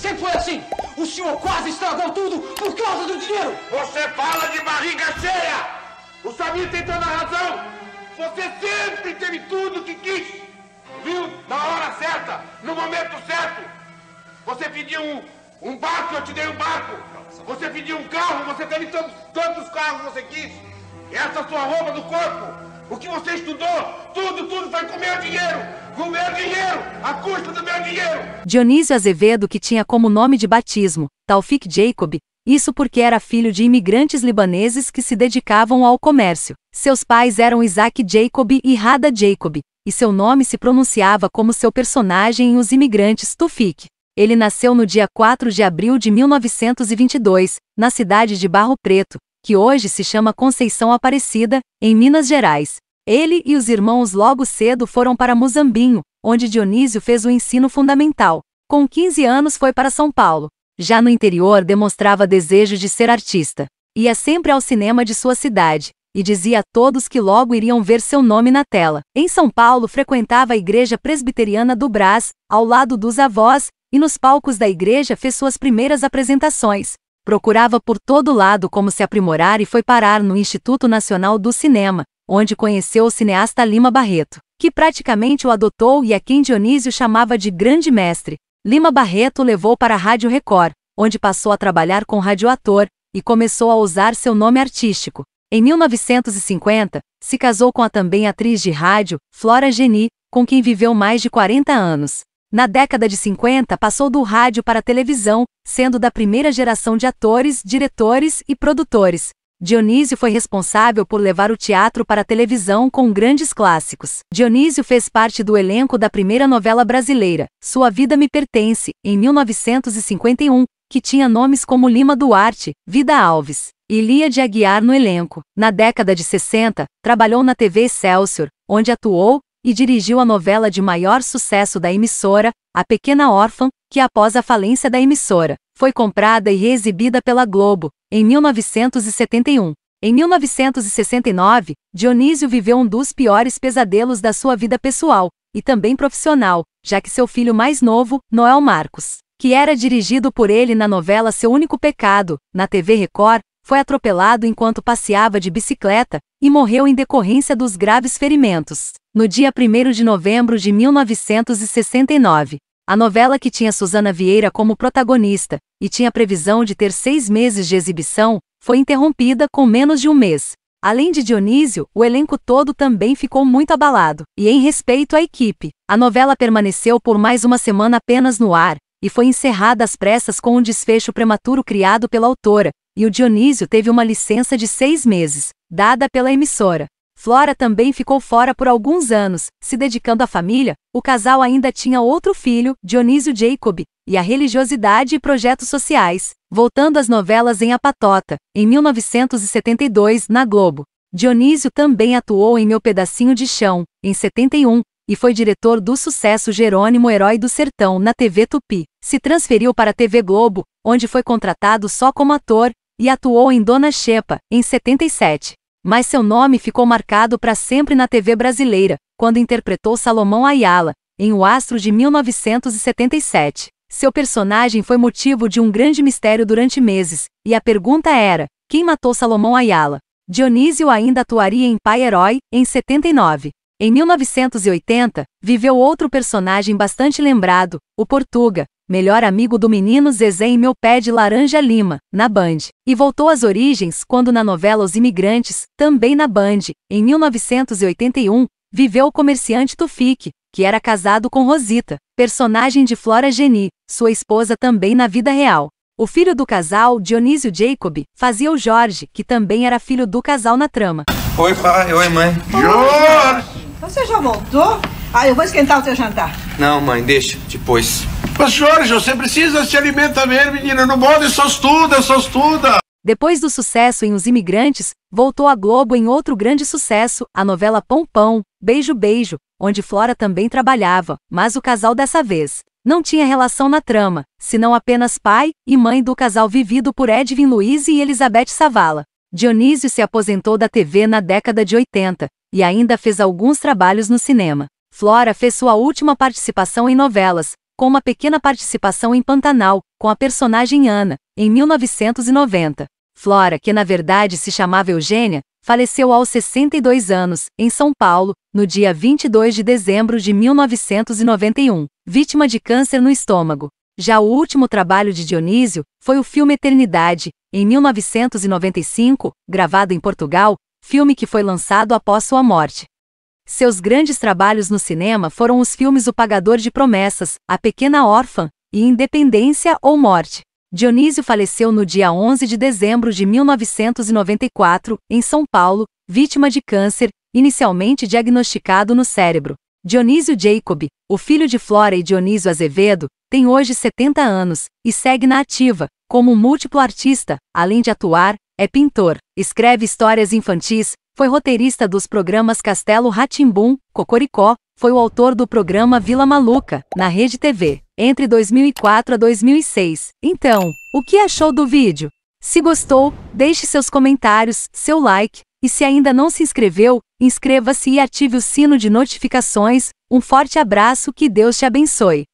Sempre foi assim! O senhor quase estragou tudo por causa do dinheiro! Você fala de barriga cheia! O Samir tem toda a razão! Você sempre teve tudo o que quis! Viu? Na hora certa, no momento certo! Você pediu um, um barco, eu te dei um barco! Você pediu um carro, você teve tantos, tantos carros que você quis! Essa sua roupa do corpo, o que você estudou, tudo, tudo foi com meu dinheiro! do meu dinheiro, a custa do meu dinheiro. Dionísio Azevedo, que tinha como nome de batismo Taufik Jacob, isso porque era filho de imigrantes libaneses que se dedicavam ao comércio. Seus pais eram Isaac Jacob e Rada Jacob, e seu nome se pronunciava como seu personagem em Os Imigrantes Tufik. Ele nasceu no dia 4 de abril de 1922, na cidade de Barro Preto, que hoje se chama Conceição Aparecida, em Minas Gerais. Ele e os irmãos logo cedo foram para Muzambinho, onde Dionísio fez o ensino fundamental. Com 15 anos foi para São Paulo. Já no interior demonstrava desejo de ser artista. Ia sempre ao cinema de sua cidade e dizia a todos que logo iriam ver seu nome na tela. Em São Paulo, frequentava a Igreja Presbiteriana do Brás, ao lado dos avós, e nos palcos da igreja fez suas primeiras apresentações. Procurava por todo lado como se aprimorar e foi parar no Instituto Nacional do Cinema, onde conheceu o cineasta Lima Barreto, que praticamente o adotou e a quem Dionísio chamava de grande mestre. Lima Barreto o levou para a Rádio Record, onde passou a trabalhar com radioator e começou a usar seu nome artístico. Em 1950, se casou com a também atriz de rádio, Flora Geni, com quem viveu mais de 40 anos. Na década de 50, passou do rádio para a televisão, sendo da primeira geração de atores, diretores e produtores. Dionísio foi responsável por levar o teatro para a televisão com grandes clássicos. Dionísio fez parte do elenco da primeira novela brasileira, Sua Vida Me Pertence, em 1951, que tinha nomes como Lima Duarte, Vida Alves e Lia de Aguiar no elenco. Na década de 60, trabalhou na TV Excelsior, onde atuou e dirigiu a novela de maior sucesso da emissora, A Pequena Órfã, que após a falência da emissora, foi comprada e reexibida pela Globo, em 1971. Em 1969, Dionísio viveu um dos piores pesadelos da sua vida pessoal, e também profissional, já que seu filho mais novo, Noel Marcos, que era dirigido por ele na novela Seu Único Pecado, na TV Record, foi atropelado enquanto passeava de bicicleta e morreu em decorrência dos graves ferimentos. No dia 1 de novembro de 1969, a novela que tinha Susana Vieira como protagonista e tinha previsão de ter seis meses de exibição foi interrompida com menos de um mês. Além de Dionísio, o elenco todo também ficou muito abalado, e em respeito à equipe, a novela permaneceu por mais uma semana apenas no ar, e foi encerrada às pressas com um desfecho prematuro criado pela autora, e o Dionísio teve uma licença de seis meses, dada pela emissora. Flora também ficou fora por alguns anos, se dedicando à família. O casal ainda tinha outro filho, Dionísio Jacob, e a religiosidade e projetos sociais, voltando às novelas em A Patota, em 1972, na Globo. Dionísio também atuou em Meu Pedacinho de Chão, em 71, e foi diretor do sucesso Jerônimo Herói do Sertão na TV Tupi. Se transferiu para a TV Globo, onde foi contratado só como ator, e atuou em Dona Xepa, em 77. Mas seu nome ficou marcado para sempre na TV brasileira, quando interpretou Salomão Ayala, em O Astro de 1977. Seu personagem foi motivo de um grande mistério durante meses, e a pergunta era: quem matou Salomão Ayala? Dionísio ainda atuaria em Pai Herói, em 79. Em 1980, viveu outro personagem bastante lembrado, o Portuga, melhor amigo do menino Zezé em Meu Pé de Laranja Lima, na Band, e voltou às origens quando na novela Os Imigrantes, também na Band, em 1981, viveu o comerciante Tufik, que era casado com Rosita, personagem de Flora Geni, sua esposa também na vida real. O filho do casal, Dionísio Jacob, fazia o Jorge, que também era filho do casal na trama. Oi, pai. Oi, mãe. Jorge! Você já voltou? Ah, eu vou esquentar o seu jantar. Não, mãe, deixa, depois. Mas, Jorge, você precisa se alimentar mesmo, menina. Não pode, só estuda, só estuda. Depois do sucesso em Os Imigrantes, voltou a Globo em outro grande sucesso, a novela Pão Pão, Beijo Beijo, onde Flora também trabalhava, mas o casal dessa vez não tinha relação na trama, senão apenas pai e mãe do casal vivido por Edwin Luiz e Elizabeth Savala. Dionísio se aposentou da TV na década de 80 e ainda fez alguns trabalhos no cinema. Flora fez sua última participação em novelas, com uma pequena participação em Pantanal, com a personagem Ana, em 1990. Flora, que na verdade se chamava Eugênia, faleceu aos 62 anos, em São Paulo, no dia 22 de dezembro de 1991, vítima de câncer no estômago. Já o último trabalho de Dionísio foi o filme Eternidade, em 1995, gravado em Portugal, filme que foi lançado após sua morte. Seus grandes trabalhos no cinema foram os filmes O Pagador de Promessas, A Pequena Órfã e Independência ou Morte. Dionísio faleceu no dia 11 de dezembro de 1994, em São Paulo, vítima de câncer, inicialmente diagnosticado no cérebro. Dionísio Jacob, o filho de Flora e Dionísio Azevedo, tem hoje 70 anos e segue na ativa, como múltiplo artista, além de atuar, é pintor, escreve histórias infantis, foi roteirista dos programas Castelo Ratimbum, Cocoricó, foi o autor do programa Vila Maluca, na Rede TV, entre 2004 a 2006. Então, o que achou do vídeo? Se gostou, deixe seus comentários, seu like, e se ainda não se inscreveu, inscreva-se e ative o sino de notificações. Um forte abraço, que Deus te abençoe.